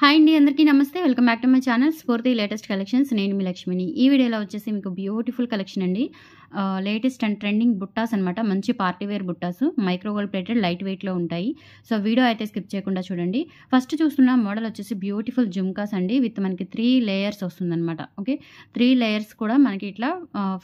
hi అండి అందరికీ నమస్తే welcome back to my channel Sphoorthi latest collections నేను మీ లక్ష్మిని ఈ వీడియోలో వచ్చేసి మీకు బ్యూటిఫుల్ కలెక్షన్ అండి లేటెస్ట్ అండ్ ట్రెండింగ్ బుట్టాస్ అనమాట మంచి పార్టీవేర్ బుట్టాస్ మైక్రోగోల్డ్ ప్లేటెడ్ లైట్ వెయిట్లో ఉంటాయి సో వీడియో అయితే స్కిప్ చేయకుండా చూడండి ఫస్ట్ చూస్తున్న మోడల్ వచ్చేసి బ్యూటిఫుల్ జుమ్కాస్ అండి విత్ మనకి త్రీ లేయర్స్ వస్తుందన్నమాట ఓకే త్రీ లేయర్స్ కూడా మనకి ఇట్లా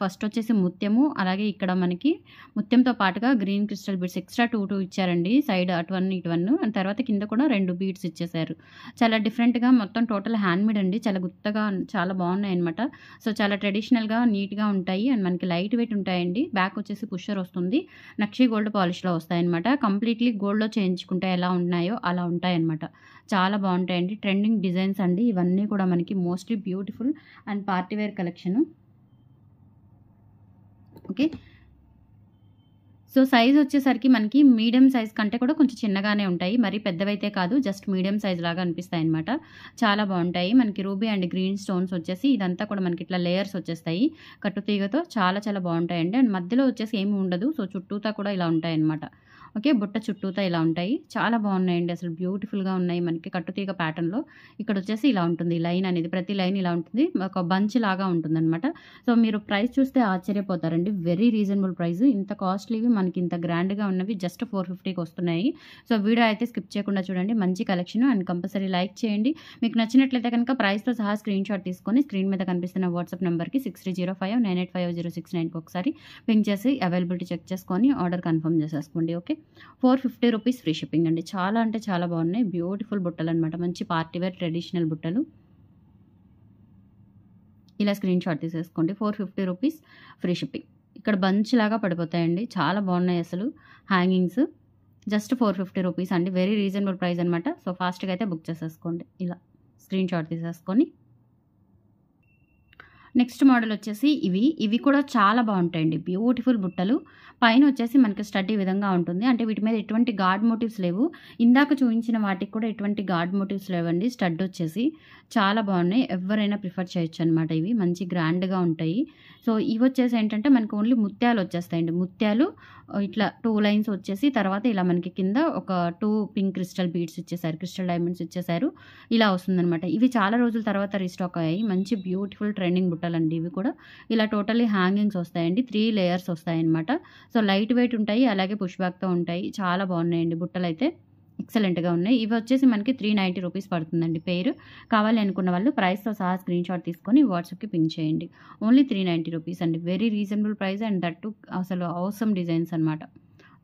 ఫస్ట్ వచ్చేసి ముత్యము అలాగే ఇక్కడ మనకి ముత్యంతో పాటుగా green crystal beads extra two two ఇచ్చారండి సైడ్ అటు వన్ ఇటు వన్ తర్వాత కింద కూడా రెండు బీడ్స్ ఇచ్చేసారు చాలా డిఫరెంట్గా మొత్తం టోటల్ హ్యాండ్మేడ్ అండి చాలా గుత్తగా చాలా బాగున్నాయి అనమాట సో చాలా ట్రెడిషనల్గా నీట్గా ఉంటాయి అండ్ మనకి లైట్ లైట్ వెయిట్ ఉంటాయండి బ్యాక్ వచ్చేసి పుషర్ వస్తుంది నక్షి గోల్డ్ పాలిష్లో వస్తాయన్నమాట కంప్లీట్లీ గోల్డ్లో చేయించుకుంటే ఎలా ఉన్నాయో అలా ఉంటాయన్నమాట చాలా బాగుంటాయండి ట్రెండింగ్ డిజైన్స్ అండి ఇవన్నీ కూడా మనకి mostly beautiful and party wear collection okay so size వచ్చేసరికి మనకి మీడియం సైజ్ కంటే కూడా కొంచెం చిన్నగానే ఉంటాయి మరి పెద్దవైతే కాదు జస్ట్ మీడియం సైజ్ లాగా అనిపిస్తాయి అనమాట చాలా బాగుంటాయి మనకి రూబీ అండ్ గ్రీన్ స్టోన్స్ వచ్చేసి ఇదంతా కూడా మనకి ఇట్లా లేయర్స్ వచ్చేస్తాయి కట్టు తీగతో చాలా చాలా బాగుంటాయండి అండ్ మధ్యలో వచ్చేసి ఏమి ఉండదు సో చుట్టూతా కూడా ఇలా ఉంటాయి అనమాట ఓకే బుట్ట చుట్టూతో ఇలా ఉంటాయి చాలా బాగున్నాయండి అసలు బ్యూటిఫుల్గా ఉన్నాయి మనకి కట్టుతీగ ప్యాటర్న్లో ఇక్కడ వచ్చేసి ఇలా ఉంటుంది లైన్ అనేది ప్రతి లైన్ ఇలా ఉంటుంది ఒక బంచ్ లాగా ఉంటుందన్నమాట సో మీరు ప్రైస్ చూస్తే ఆశ్చర్యపోతారండి వెరీ రీజనబుల్ ప్రైస్ ఇంత కాస్ట్లీవి మనకి ఇంత గ్రాండ్గా ఉన్నవి జస్ట్ ఫోర్ ఫిఫ్టీకి వస్తున్నాయి సో వీడియో అయితే స్కిప్ చేయకుండా చూడండి మంచి కలెక్షన్ అండ్ కంపల్సరీ లైక్ చేయండి మీకు నచ్చినట్లయితే కనుక ప్రైస్తో సహా స్క్రీన్ షాట్ తీసుకొని స్క్రీన్ మీద కనిపిస్తున్న వాట్సాప్ నెంబర్కి six three zero five nine eight five zero six నైన్కి ఒకసారి పింక్ చేసి అవైలబిలిటీ చెక్ చేసుకొని ఆర్డర్ కన్ఫర్మ్ చేసేసుకోండి okay four fifty rupees free shipping అండి చాలా అంటే చాలా బాగున్నాయి బ్యూటిఫుల్ బుట్టలు అనమాట మంచి పార్టీ వేర్ ట్రెడిషనల్ బుట్టలు ఇలా స్క్రీన్ షాట్ తీసేసుకోండి four fifty rupees free shipping ఇక్కడ బంచ్ లాగా పడిపోతాయండి చాలా బాగున్నాయి అసలు hangings just four fifty rupees అండి వెరీ రీజనబుల్ ప్రైస్ అనమాట సో ఫాస్ట్గా అయితే బుక్ చేసేసుకోండి ఇలా స్క్రీన్ షాట్ తీసేసుకొని నెక్స్ట్ మోడల్ వచ్చేసి ఇవి ఇవి కూడా చాలా బాగుంటాయండి బ్యూటిఫుల్ బుట్టలు పైన వచ్చేసి మనకి స్టడీ విధంగా ఉంటుంది అంటే వీటి మీద ఎటువంటి గాడ్ మోటివ్స్ లేవు ఇందాక చూపించిన వాటికి కూడా ఎటువంటి గాడ్ మోటివ్స్ లేవండి స్టడ్ వచ్చేసి చాలా బాగున్నాయి ఎవరైనా ప్రిఫర్ చేయొచ్చు అనమాట ఇవి మంచి గ్రాండ్గా ఉంటాయి సో ఇవి వచ్చేసి ఏంటంటే మనకు ఓన్లీ ముత్యాలు వచ్చేస్తాయండి ముత్యాలు ఇట్లా టూ లైన్స్ వచ్చేసి తర్వాత ఇలా మనకి కింద ఒక టూ పింక్ క్రిస్టల్ బీడ్స్ ఇచ్చేసారు క్రిస్టల్ డైమండ్స్ ఇచ్చేసారు ఇలా వస్తుందనమాట ఇవి చాలా రోజుల తర్వాత రీస్టాక్ అయ్యాయి మంచి బ్యూటిఫుల్ ట్రెండింగ్ బుట్టలు అండి ఇవి కూడా ఇలా టోటల్లీ హ్యాంగింగ్స్ వస్తాయండి త్రీ లేయర్స్ వస్తాయన్నమాట సో లైట్ వెయిట్ ఉంటాయి అలాగే పుష్ బ్యాక్తో ఉంటాయి చాలా బాగున్నాయండి బుట్టలు అయితే ఎక్సలెంట్గా ఉన్నాయి ఇవి వచ్చేసి మనకి త్రీ నైంటీ రూపీస్ పడుతుందండి పేరు కావాలి అనుకున్న వాళ్ళు ప్రైస్తో సహా స్క్రీన్ షాట్ తీసుకొని వాట్సాప్కి పింక్ చేయండి ఓన్లీ త్రీ నైంటీ రూపీస్ అండి very reasonable price and that అసలు అవసరం డిజైన్స్ అనమాట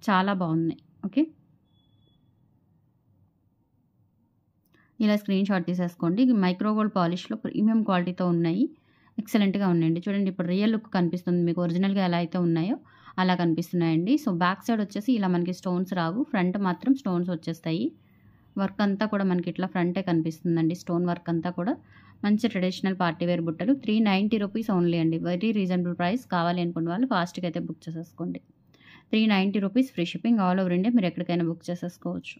చాలా బాగున్నాయి ఓకే ఇలా స్క్రీన్ షాట్ తీసేసుకోండి మైక్రోగోల్డ్ పాలిష్లో ప్రీమియం క్వాలిటీతో ఉన్నాయి ఎక్సలెంట్గా ఉన్నాయండి చూడండి ఇప్పుడు రియల్ లుక్ కనిపిస్తుంది మీకు ఒరిజినల్గా ఎలా అయితే ఉన్నాయో అలా కనిపిస్తున్నాయండి సో బ్యాక్ సైడ్ వచ్చేసి ఇలా మనకి స్టోన్స్ రావు ఫ్రంట్ మాత్రం స్టోన్స్ వచ్చేస్తాయి వర్క్ అంతా కూడా మనకి ఇట్లా ఫ్రంటే కనిపిస్తుందండి స్టోన్ వర్క్ అంతా కూడా మంచి ట్రెడిషనల్ పార్టీ వేర్ బుట్టలు త్రీ నైంటీ రూపీస్ ఓన్లీ అండి వెరీ రీజనబుల్ ప్రైస్ కావాలి అనుకున్న వాళ్ళు ఫాస్ట్గా అయితే బుక్ చేసేసుకోండి three ninety rupees free shipping all over India మీరు ఎక్కడికైనా బుక్ చేసేసుకోవచ్చు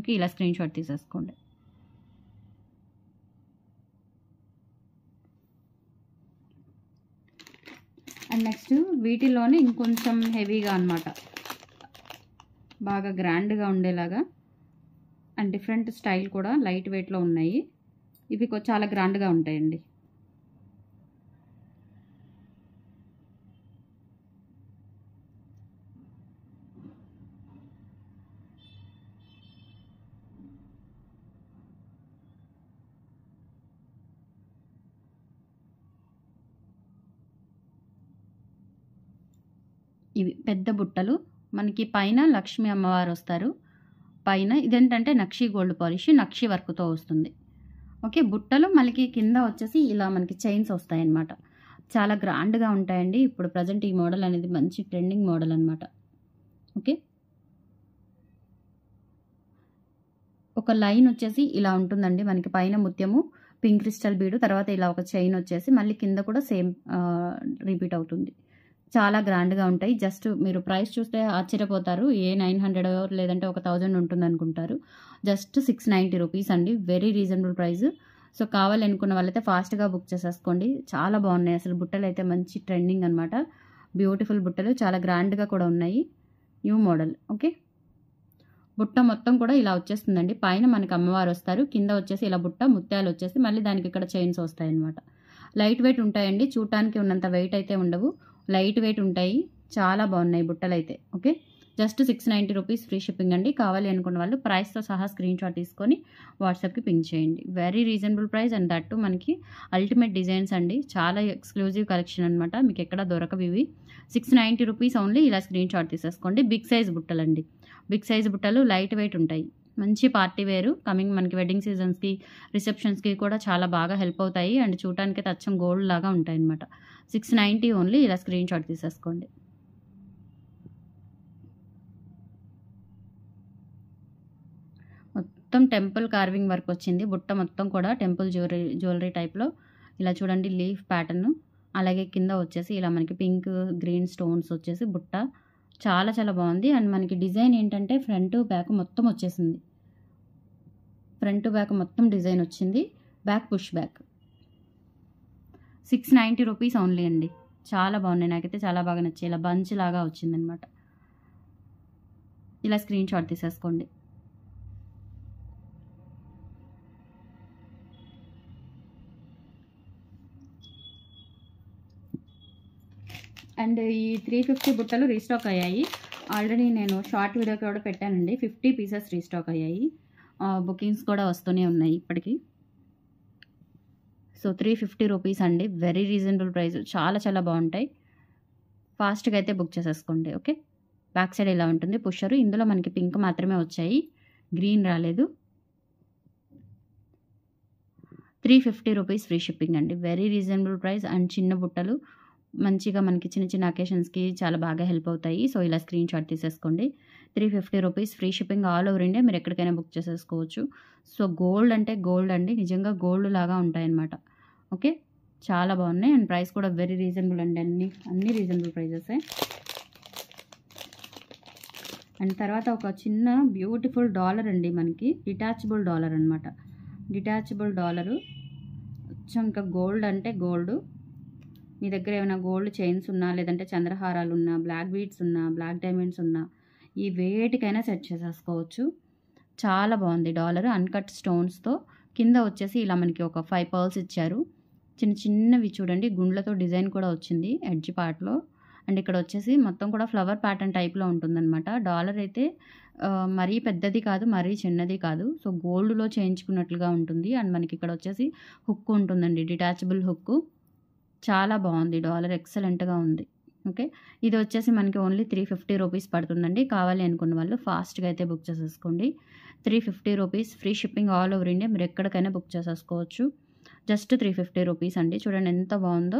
ఓకే ఇలా స్క్రీన్ షాట్ తీసేసుకోండి అండ్ నెక్స్ట్ వీటిలోనే ఇంకొంచెం హెవీగా అనమాట బాగా గ్రాండ్గా ఉండేలాగా అండ్ డిఫరెంట్ స్టైల్ కూడా లైట్ వెయిట్లో ఉన్నాయి ఇవి చాలా గ్రాండ్గా ఉంటాయండి ఇవి పెద్ద బుట్టలు మనకి పైన లక్ష్మీ అమ్మవారు వస్తారు పైన ఇదేంటంటే నక్షి గోల్డ్ పాలిష్ నక్షి వర్క్తో వస్తుంది ఓకే బుట్టలు మనకి కింద వచ్చేసి ఇలా మనకి చైన్స్ వస్తాయన్నమాట చాలా గ్రాండ్గా ఉంటాయండి ఇప్పుడు ప్రజెంట్ ఈ మోడల్ అనేది మంచి ట్రెండింగ్ మోడల్ అనమాట ఓకే ఒక లైన్ వచ్చేసి ఇలా ఉంటుందండి మనకి పైన ముత్యము పింక్ క్రిస్టల్ బీడు తర్వాత ఇలా ఒక చైన్ వచ్చేసి మళ్ళీ కింద కూడా సేమ్ రిపీట్ అవుతుంది చాలా గ్రాండ్గా ఉంటాయి జస్ట్ మీరు ప్రైస్ చూస్తే ఆశ్చర్యపోతారు ఏ నైన్ హండ్రెడ్ లేదంటే ఒక థౌజండ్ ఉంటుంది అనుకుంటారు జస్ట్ సిక్స్ నైంటీ రూపీస్ అండి వెరీ రీజనబుల్ ప్రైస్ సో కావాలనుకున్న వాళ్ళైతే ఫాస్ట్గా బుక్ చేసేసుకోండి చాలా బాగున్నాయి అసలు బుట్టలు అయితే మంచి ట్రెండింగ్ అనమాట బ్యూటిఫుల్ బుట్టలు చాలా గ్రాండ్గా కూడా ఉన్నాయి న్యూ మోడల్ ఓకే బుట్ట మొత్తం కూడా ఇలా వచ్చేస్తుందండి పైన మనకి అమ్మవారు వస్తారు కింద వచ్చేసి ఇలా బుట్ట ముత్యాలు వచ్చేసి మళ్ళీ దానికి ఇక్కడ చైన్స్ అనమాట లైట్ వెయిట్ ఉంటాయండి చూడటానికి ఉన్నంత వెయిట్ అయితే ఉండవు లైట్ వెయిట్ ఉంటాయి చాలా బాగున్నాయి బుట్టలు అయితే okay just six ninety rupees free shipping అండి కావాలి అనుకున్న వాళ్ళు ప్రైస్తో సహా స్క్రీన్ షాట్ తీసుకొని వాట్సాప్కి పింక్ చేయండి very reasonable price and that మనకి అల్టిమేట్ డిజైన్స్ అండి చాలా ఎక్స్క్లూజివ్ కలెక్షన్ అనమాట మీకు ఎక్కడ దొరకవి ఇవి సిక్స్ నైంటీ రూపీస్ ఓన్లీ ఇలా స్క్రీన్ షాట్ తీసేసుకోండి బిగ్ సైజ్ బుట్టలు అండి బిగ్ సైజ్ బుట్టలు లైట్ వెయిట్ ఉంటాయి మంచి పార్టీ వేరు కమింగ్ మనకి వెడ్డింగ్ సీజన్స్కి రిసెప్షన్స్కి కూడా చాలా బాగా హెల్ప్ అవుతాయి అండ్ చూడటానికి అచ్చం గోల్డ్ లాగా ఉంటాయి అనమాట సిక్స్ నైంటీ ఓన్లీ ఇలా స్క్రీన్ షాట్ తీసేసుకోండి మొత్తం టెంపుల్ కార్వింగ్ వర్క్ వచ్చింది బుట్ట మొత్తం కూడా టెంపుల్ జ్యువెలరీ జ్యువెలరీ టైప్లో ఇలా చూడండి లీఫ్ ప్యాటర్న్ అలాగే కింద వచ్చేసి ఇలా మనకి పింక్ గ్రీన్ స్టోన్స్ వచ్చేసి బుట్ట చాలా చాలా బాగుంది అండ్ మనకి డిజైన్ ఏంటంటే ఫ్రంట్ బ్యాక్ మొత్తం వచ్చేసింది ఫ్రంట్ బ్యాక్ మొత్తం డిజైన్ వచ్చింది back push back six ninety rupees only అండి చాలా బాగున్నాయి నాకైతే చాలా బాగా నచ్చాయి ఇలా బంచ్ లాగా వచ్చిందనమాట ఇలా స్క్రీన్ షాట్ తీసేసుకోండి అండ్ ఈ త్రీ ఫిఫ్టీ బుట్టలు రీస్టాక్ అయ్యాయి ఆల్రెడీ నేను షార్ట్ వీడియో కూడా పెట్టానండి ఫిఫ్టీ పీసెస్ రీస్టాక్ అయ్యాయి బుకింగ్స్ కూడా వస్తూనే ఉన్నాయి ఇప్పటికీ సో త్రీ ఫిఫ్టీ రూపీస్ అండి వెరీ రీజనబుల్ ప్రైస్ చాలా చాలా బాగుంటాయి ఫాస్ట్గా అయితే బుక్ చేసేసుకోండి ఓకే బ్యాక్ సైడ్ ఇలా ఉంటుంది పుషరు ఇందులో మనకి పింక్ మాత్రమే వచ్చాయి గ్రీన్ రాలేదు three fifty rupees free shipping అండి వెరీ రీజనబుల్ ప్రైస్ అండ్ చిన్న బుట్టలు మంచిగా మనకి చిన్న చిన్న అకేషన్స్కి చాలా బాగా హెల్ప్ అవుతాయి సో ఇలా స్క్రీన్ షాట్ తీసేసుకోండి three fifty rupees free shipping all over India మీరు ఎక్కడికైనా బుక్ చేసేసుకోవచ్చు సో గోల్డ్ అంటే గోల్డ్ అండి నిజంగా గోల్డ్ లాగా ఉంటాయన్నమాట ఓకే చాలా బాగున్నాయి అండ్ ప్రైస్ కూడా వెరీ రీజనబుల్ అండి అన్ని అన్ని రీజనబుల్ ప్రైజెస్ అండ్ తర్వాత ఒక చిన్న బ్యూటిఫుల్ డాలర్ అండి మనకి డిటాచబుల్ డాలర్ అనమాట డిటాచబుల్ డాలరు ఇంకా గోల్డ్ అంటే గోల్డ్ మీ దగ్గర ఏమైనా గోల్డ్ చైన్స్ ఉన్నా లేదంటే చంద్రహారాలు ఉన్నా బ్లాక్ బీట్స్ ఉన్నా బ్లాక్ డైమండ్స్ ఉన్నా ఈ వేటికైనా సెట్ చేసేసుకోవచ్చు చాలా బాగుంది డాలర్ అన్కట్ స్టోన్స్తో కింద వచ్చేసి ఇలా మనకి ఒక ఫైవ్ పర్ల్స్ ఇచ్చారు చిన్న చిన్నవి చూడండి గుండ్లతో డిజైన్ కూడా వచ్చింది ఎడ్జ్ పార్ట్లో అండ్ ఇక్కడ వచ్చేసి మొత్తం కూడా ఫ్లవర్ ప్యాటర్న్ టైప్లో ఉంటుందన్నమాట డాలర్ అయితే మరీ పెద్దది కాదు మరీ చిన్నది కాదు సో గోల్డ్లో చేయించుకున్నట్లుగా ఉంటుంది అండ్ మనకి ఇక్కడ వచ్చేసి హుక్ ఉంటుందండి డిటాచబుల్ హుక్ చాలా బాగుంది డాలర్ ఎక్సలెంట్గా ఉంది ఓకే ఇది వచ్చేసి మనకి ఓన్లీ త్రీ ఫిఫ్టీ రూపీస్ పడుతుందండి కావాలి అనుకున్న వాళ్ళు ఫాస్ట్గా అయితే బుక్ చేసేసుకోండి three fifty rupees free shipping all over India మీరు ఎక్కడికైనా బుక్ చేసేసుకోవచ్చు జస్ట్ త్రీ ఫిఫ్టీ రూపీస్ అండి చూడండి ఎంత బాగుందో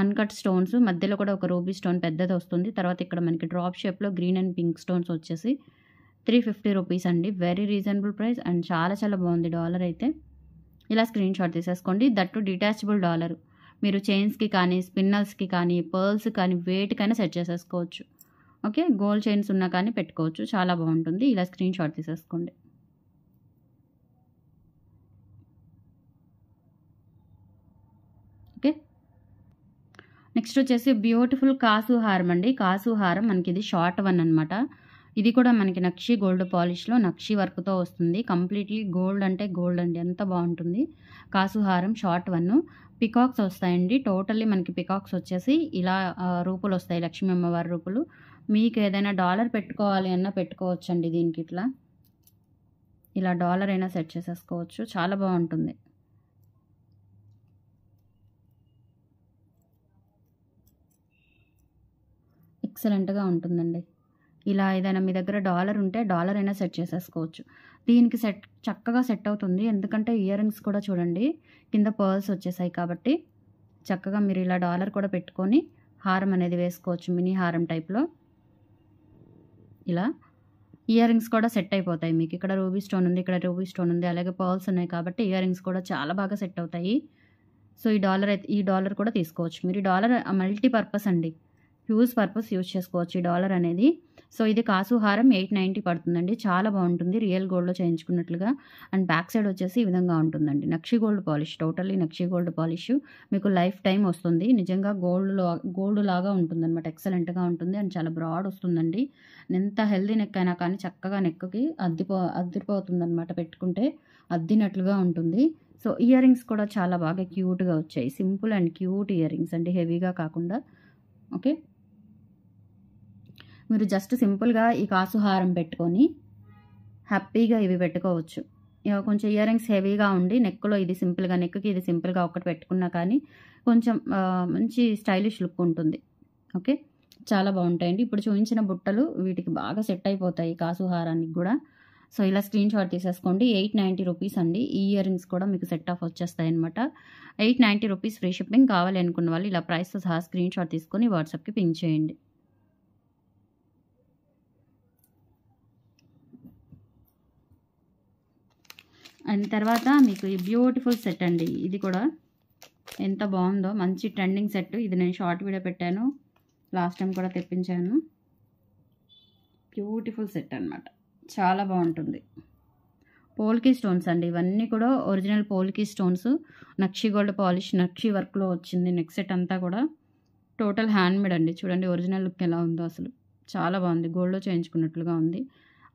అన్కట్ స్టోన్స్ మధ్యలో కూడా ఒక రూబీ స్టోన్ పెద్దది వస్తుంది తర్వాత ఇక్కడ మనకి డ్రాప్ షేప్లో గ్రీన్ అండ్ పింక్ స్టోన్స్ వచ్చేసి త్రీ ఫిఫ్టీ రూపీస్ అండి వెరీ రీజనబుల్ ప్రైస్ అండ్ చాలా చాలా బాగుంది డాలర్ అయితే ఇలా స్క్రీన్ షాట్ తీసేసుకోండి దట్టు డిటాచబుల్ డాలర్ మీరు చైన్స్కి కానీ స్పిన్నల్స్కి కానీ పర్ల్స్ కానీ వేటికైనా సెట్ చేసేసుకోవచ్చు ఓకే గోల్డ్ చైన్స్ ఉన్నా కానీ పెట్టుకోవచ్చు చాలా బాగుంటుంది ఇలా స్క్రీన్ షాట్ తీసేసుకోండి నెక్స్ట్ వచ్చేసి బ్యూటిఫుల్ కాసు హారం అండి కాసు హారం మనకి ఇది షార్ట్ వన్ అనమాట ఇది కూడా మనకి నక్షి గోల్డ్ పాలిష్లో నక్షి వర్క్తో వస్తుంది కంప్లీట్లీ గోల్డ్ అంటే గోల్డ్ అండి ఎంత బాగుంటుంది కాసు హారం షార్ట్ వన్ పికాక్స్ వస్తాయండి టోటల్లీ మనకి పికాక్స్ వచ్చేసి ఇలా రూపులు వస్తాయి లక్ష్మీ అమ్మవారి రూపులు మీకు ఏదైనా డాలర్ పెట్టుకోవాలి అన్నా పెట్టుకోవచ్చండి దీనికి ఇట్లా ఇలా డాలర్ అయినా సెట్ చేసేసుకోవచ్చు చాలా బాగుంటుంది ఎక్సలెంట్గా ఉంటుందండి ఇలా ఏదైనా మీ దగ్గర డాలర్ ఉంటే డాలర్ అయినా సెట్ చేసేసుకోవచ్చు దీనికి సెట్ చక్కగా సెట్ అవుతుంది ఎందుకంటే ఇయర్ రింగ్స్ కూడా చూడండి కింద పర్ల్స్ వచ్చేసాయి కాబట్టి చక్కగా మీరు ఇలా డాలర్ కూడా పెట్టుకొని హారం అనేది వేసుకోవచ్చు మినీ హారం టైప్లో ఇలా ఇయర్ రింగ్స్ కూడా సెట్ అయిపోతాయి మీకు ఇక్కడ రూబీ స్టోన్ ఉంది ఇక్కడ రూబీ స్టోన్ ఉంది అలాగే పర్ల్స్ ఉన్నాయి కాబట్టి ఇయర్ రింగ్స్ కూడా చాలా బాగా సెట్ అవుతాయి సో ఈ డాలర్ అయితే ఈ డాలర్ కూడా తీసుకోవచ్చు మీరు ఈ డాలర్ మల్టీపర్పస్ అండి హ్యూజ్ పర్పస్ యూజ్ చేసుకోవచ్చు ఈ డాలర్ అనేది సో ఇది కాసుహారం ఎయిట్ నైంటీ పడుతుందండి చాలా బాగుంటుంది రియల్ గోల్డ్లో చేయించుకున్నట్లుగా అండ్ బ్యాక్ సైడ్ వచ్చేసి ఈ విధంగా ఉంటుందండి నక్షి గోల్డ్ పాలిష్ టోటల్లీ నక్షి గోల్డ్ పాలిష్ మీకు లైఫ్ టైం వస్తుంది నిజంగా గోల్డ్ గోల్డ్ లాగా ఉంటుందన్నమాట ఎక్సలెంట్గా ఉంటుంది అండ్ చాలా బ్రాడ్ వస్తుందండి ఎంత హెల్దీ నెక్ అయినా కానీ చక్కగా నెక్కి అద్దిపో అద్దిరిపోతుందన్నమాట పెట్టుకుంటే అద్దినట్లుగా ఉంటుంది సో ఇయర్ రింగ్స్ కూడా చాలా బాగా క్యూట్గా వచ్చాయి simple and cute earrings అండి హెవీగా కాకుండా ఓకే మీరు జస్ట్ సింపుల్గా ఈ కాసు హారం పెట్టుకొని హ్యాపీగా ఇవి పెట్టుకోవచ్చు కొంచెం ఇయర్ రింగ్స్ హెవీగా ఉండి నెక్లో ఇది సింపుల్గా నెక్కి ఇది సింపుల్గా ఒకటి పెట్టుకున్నా కానీ కొంచెం మంచి స్టైలిష్ లుక్ ఉంటుంది ఓకే చాలా బాగుంటాయండి ఇప్పుడు చూపించిన బుట్టలు వీటికి బాగా సెట్ అయిపోతాయి కాసుహారానికి కూడా సో ఇలా స్క్రీన్ షాట్ తీసేసుకోండి ఎయిట్ నైంటీ రూపీస్ అండి ఈ ఇయర్ రింగ్స్ కూడా మీకు సెట్ ఆఫ్ వచ్చేస్తాయి అనమాట eight ninety rupees free shipping కావాలి అనుకున్న వాళ్ళు ఇలా ప్రైస్తో సహా స్క్రీన్ షాట్ తీసుకొని వాట్సాప్కి పింక్ చేయండి అండ్ తర్వాత మీకు ఈ బ్యూటిఫుల్ సెట్ అండి ఇది కూడా ఎంత బాగుందో మంచి ట్రెండింగ్ సెట్ ఇది నేను షార్ట్ వీడియో పెట్టాను లాస్ట్ టైం కూడా తెప్పించాను బ్యూటిఫుల్ సెట్ అనమాట చాలా బాగుంటుంది పోల్కీ స్టోన్స్ అండి ఇవన్నీ కూడా ఒరిజినల్ పోల్కీ స్టోన్స్ నక్షి గోల్డ్ పాలిష్ నక్షి వర్క్లో వచ్చింది నెక్ సెట్ అంతా కూడా టోటల్ హ్యాండ్మేడ్ అండి చూడండి ఒరిజినల్ లుక్ ఎలా ఉందో అసలు చాలా బాగుంది గోల్డ్లో చేయించుకున్నట్లుగా ఉంది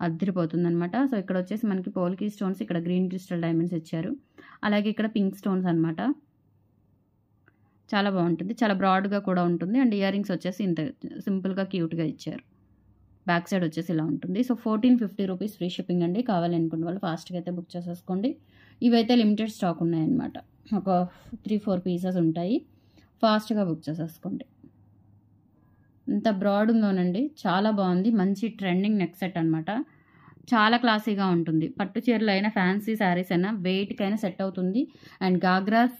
అద్దరిపోతుందనమాట సో ఇక్కడ వచ్చేసి మనకి పోల్కి స్టోన్స్ ఇక్కడ గ్రీన్ క్రిస్టల్ డైమండ్స్ ఇచ్చారు అలాగే ఇక్కడ పింక్ స్టోన్స్ అనమాట చాలా బాగుంటుంది చాలా బ్రాడ్గా కూడా ఉంటుంది అండ్ ఇయర్ రింగ్స్ వచ్చేసి ఇంత సింపుల్గా క్యూట్గా ఇచ్చారు బ్యాక్ సైడ్ వచ్చేసి ఇలా ఉంటుంది so fourteen fifty rupees free shipping అండి కావాలనుకున్న వాళ్ళు ఫాస్ట్గా అయితే బుక్ చేసేసుకోండి ఇవైతే లిమిటెడ్ స్టాక్ ఉన్నాయన్నమాట ఒక త్రీ ఫోర్ పీసెస్ ఉంటాయి ఫాస్ట్గా బుక్ చేసేసుకోండి ఇంత బ్రాడ్ ఉందోనండి చాలా బాగుంది మంచి ట్రెండింగ్ నెక్ సెట్ అనమాట చాలా క్లాసీగా ఉంటుంది పట్టు చీరలు అయినా ఫ్యాన్సీ శారీస్ అయినా వెయిట్కైనా సెట్ అవుతుంది అండ్ గాగ్రాస్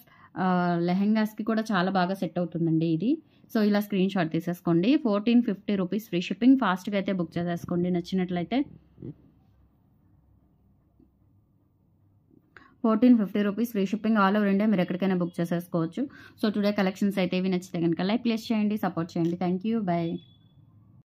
లెహెంగాస్కి కూడా చాలా బాగా సెట్ అవుతుందండి ఇది సో ఇలా స్క్రీన్ షాట్ తీసేసుకోండి fourteen fifty rupees free shipping ఫాస్ట్గా అయితే బుక్ చేసేసుకోండి నచ్చినట్లయితే fourteen fifty rupees free shipping all over India మీరు ఎక్కడికైనా బుక్ చేసేసుకోవచ్చు సో టుడే కలెక్షన్స్ అయితే ఇవి నచ్చితే కనుక లైక్ ప్లేస్ చేయండి సపోర్ట్ చేయండి థ్యాంక్ యూ బై